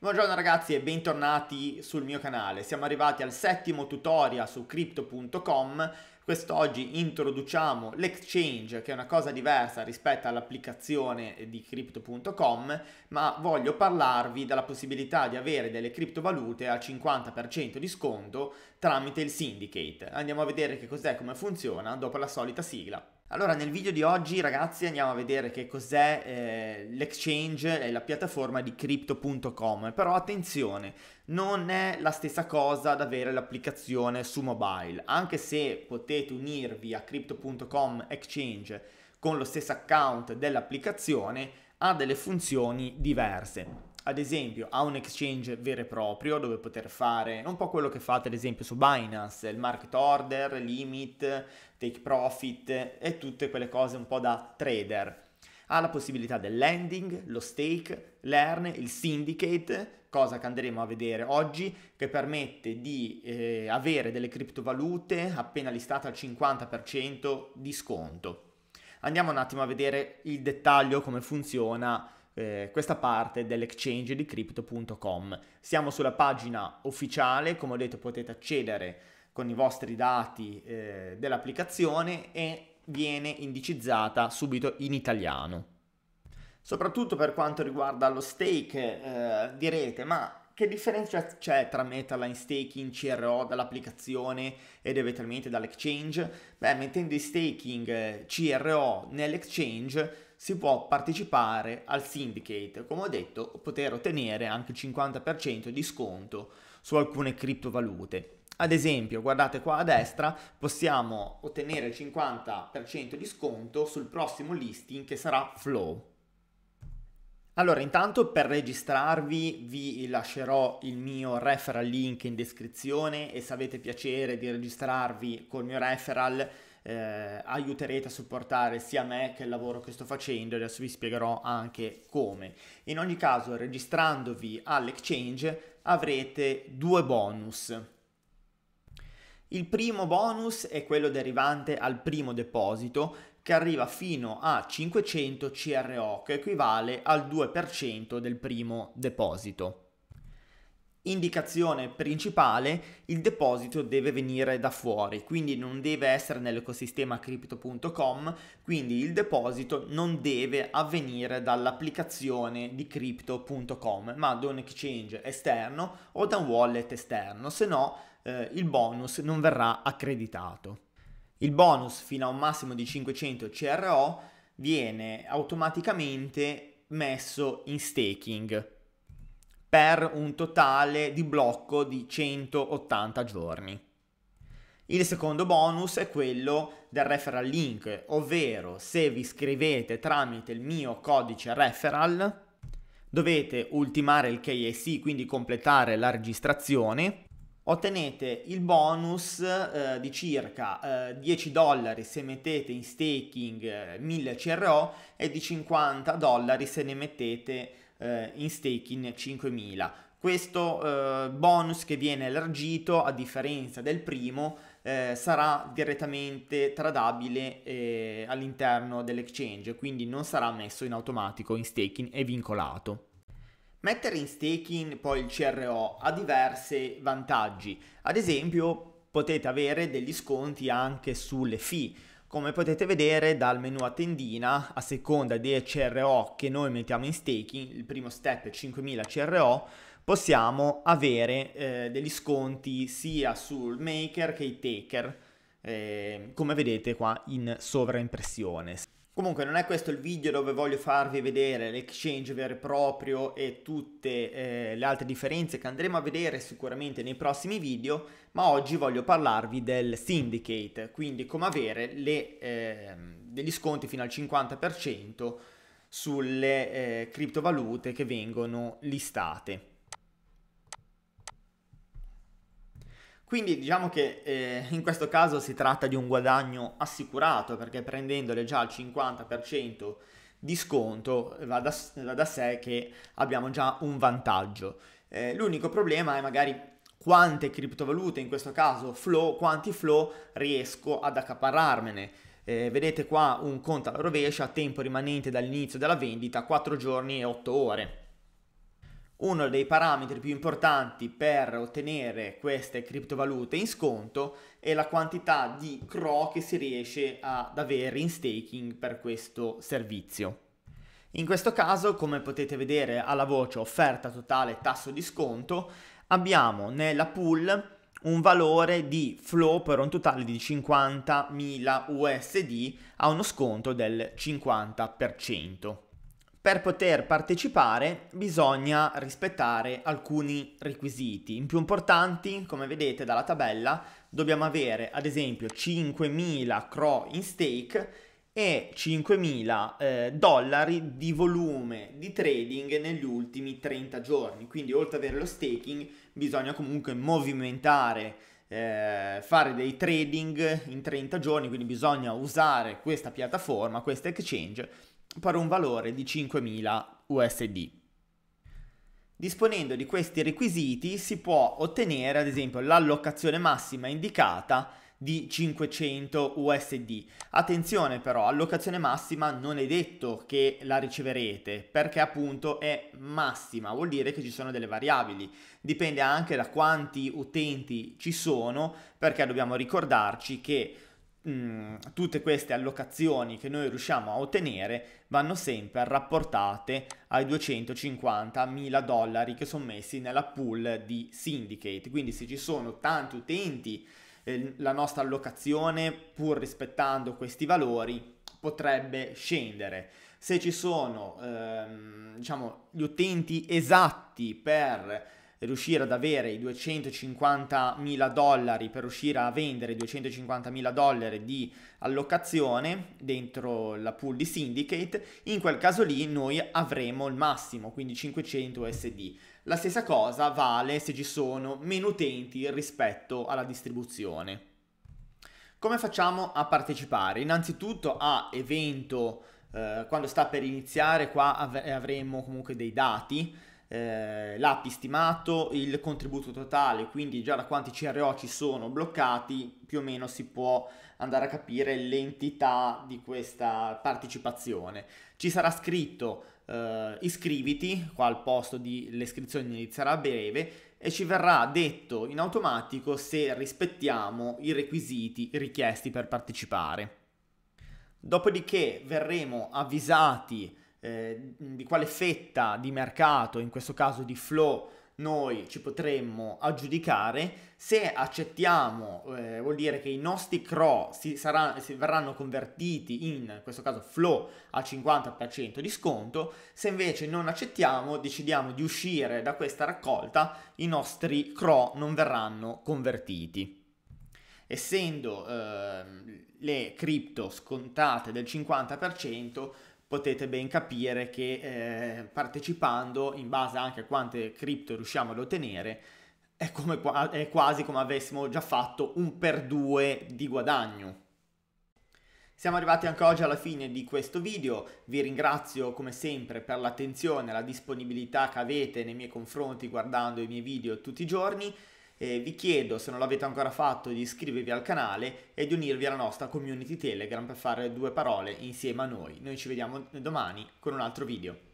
Buongiorno ragazzi e bentornati sul mio canale. Siamo arrivati al settimo tutorial su crypto.com. Quest'oggi introduciamo l'exchange che è una cosa diversa rispetto all'applicazione di crypto.com, ma voglio parlarvi della possibilità di avere delle criptovalute al 50% di sconto tramite il syndicate. Andiamo a vedere che cos'è, come funziona dopo la solita sigla. Allora, nel video di oggi, ragazzi, andiamo a vedere che cos'è eh, l'exchange e la piattaforma di crypto.com. Però attenzione, non è la stessa cosa ad avere l'applicazione su mobile, anche se potete unirvi a crypto.com exchange con lo stesso account dell'applicazione, ha delle funzioni diverse ad esempio a un exchange vero e proprio dove poter fare un po' quello che fate ad esempio su Binance, il market order, limit, take profit e tutte quelle cose un po' da trader. Ha la possibilità del lending, lo stake, l'earn, il syndicate, cosa che andremo a vedere oggi, che permette di eh, avere delle criptovalute appena listate al 50% di sconto. Andiamo un attimo a vedere il dettaglio come funziona eh, questa parte dell'exchange di crypto.com. Siamo sulla pagina ufficiale, come ho detto potete accedere con i vostri dati eh, dell'applicazione e viene indicizzata subito in italiano. Soprattutto per quanto riguarda lo stake, eh, direte ma che differenza c'è tra Metaline Staking CRO dall'applicazione ed eventualmente dall'exchange? Beh, mettendo i staking eh, CRO nell'exchange si può partecipare al syndicate, come ho detto, poter ottenere anche il 50% di sconto su alcune criptovalute. Ad esempio, guardate qua a destra, possiamo ottenere il 50% di sconto sul prossimo listing che sarà Flow. Allora, intanto per registrarvi vi lascerò il mio referral link in descrizione e se avete piacere di registrarvi col mio referral eh, aiuterete a supportare sia me che il lavoro che sto facendo e adesso vi spiegherò anche come. In ogni caso, registrandovi all'exchange avrete due bonus. Il primo bonus è quello derivante al primo deposito che arriva fino a 500 CRO, che equivale al 2% del primo deposito. Indicazione principale, il deposito deve venire da fuori, quindi non deve essere nell'ecosistema crypto.com, quindi il deposito non deve avvenire dall'applicazione di crypto.com, ma da un exchange esterno o da un wallet esterno, se no eh, il bonus non verrà accreditato. Il bonus fino a un massimo di 500 CRO viene automaticamente messo in staking per un totale di blocco di 180 giorni. Il secondo bonus è quello del referral link, ovvero se vi iscrivete tramite il mio codice referral dovete ultimare il KSI, quindi completare la registrazione ottenete il bonus eh, di circa eh, 10 dollari se mettete in staking 1000 eh, CRO e di 50 dollari se ne mettete eh, in staking 5000. Questo eh, bonus che viene elargito a differenza del primo sarà direttamente tradabile all'interno dell'exchange, quindi non sarà messo in automatico in staking e vincolato. Mettere in staking poi il CRO ha diversi vantaggi, ad esempio potete avere degli sconti anche sulle fee, come potete vedere dal menu a tendina a seconda dei CRO che noi mettiamo in staking, il primo step è 5000 CRO, possiamo avere eh, degli sconti sia sul maker che i taker, eh, come vedete qua in sovraimpressione. Comunque non è questo il video dove voglio farvi vedere l'exchange vero e proprio e tutte eh, le altre differenze che andremo a vedere sicuramente nei prossimi video, ma oggi voglio parlarvi del syndicate, quindi come avere le, eh, degli sconti fino al 50% sulle eh, criptovalute che vengono listate. Quindi diciamo che eh, in questo caso si tratta di un guadagno assicurato perché prendendole già al 50% di sconto va da, va da, sé che abbiamo già un vantaggio. Eh, l'unico problema è magari quante criptovalute, in questo caso flow, quanti flow riesco ad accaparrarmene. Eh, vedete qua un conto alla rovescia, tempo rimanente dall'inizio della vendita 4 giorni e 8 ore. Uno dei parametri più importanti per ottenere queste criptovalute in sconto è la quantità di CRO che si riesce ad avere in staking per questo servizio. In questo caso, come potete vedere alla voce offerta totale tasso di sconto, abbiamo nella pool un valore di flow per un totale di 50.000 USD a uno sconto del 50%. Per poter partecipare bisogna rispettare alcuni requisiti. I più importanti, come vedete dalla tabella, dobbiamo avere ad esempio 5.000 CRO in stake e 5.000 eh, dollari di volume di trading negli ultimi 30 giorni. Quindi oltre ad avere lo staking bisogna comunque movimentare eh, fare dei trading in 30 giorni, quindi bisogna usare questa piattaforma, questa exchange per un valore di 5.000 USD. Disponendo di questi requisiti si può ottenere ad esempio l'allocazione massima indicata di 500 USD. Attenzione però, allocazione massima non è detto che la riceverete perché appunto è massima, vuol dire che ci sono delle variabili. Dipende anche da quanti utenti ci sono perché dobbiamo ricordarci che tutte queste allocazioni che noi riusciamo a ottenere vanno sempre rapportate ai 250 mila dollari che sono messi nella pool di syndicate. Quindi se ci sono tanti utenti, eh, la nostra allocazione, pur rispettando questi valori, potrebbe scendere. Se ci sono ehm, diciamo, gli utenti esatti per riuscire ad avere i 250 mila dollari per riuscire a vendere i 250 mila dollari di allocazione dentro la pool di syndicate, in quel caso lì noi avremo il massimo, quindi 500 USD. La stessa cosa vale se ci sono meno utenti rispetto alla distribuzione. Come facciamo a partecipare? Innanzitutto a evento, eh, quando sta per iniziare qua av- avremo comunque dei dati, eh, l'API stimato, il contributo totale, quindi già da quanti CRO ci sono bloccati, più o meno si può andare a capire l'entità di questa partecipazione. Ci sarà scritto eh, iscriviti, qua al posto di l'iscrizione inizierà a breve, e ci verrà detto in automatico se rispettiamo i requisiti richiesti per partecipare. Dopodiché verremo avvisati Ehm, di quale fetta di mercato, in questo caso di flow, noi ci potremmo aggiudicare. Se accettiamo, eh, vuol dire che i nostri CRO si, sarà, si verranno convertiti in, in, questo caso, flow al 50% di sconto. Se invece non accettiamo, decidiamo di uscire da questa raccolta, i nostri CRO non verranno convertiti. Essendo eh, le cripto scontate del 50%, potete ben capire che eh, partecipando, in base anche a quante cripto riusciamo ad ottenere, è, come, è quasi come avessimo già fatto un per due di guadagno. Siamo arrivati anche oggi alla fine di questo video, vi ringrazio come sempre per l'attenzione e la disponibilità che avete nei miei confronti guardando i miei video tutti i giorni. Eh, vi chiedo, se non l'avete ancora fatto, di iscrivervi al canale e di unirvi alla nostra community Telegram per fare due parole insieme a noi. Noi ci vediamo domani con un altro video.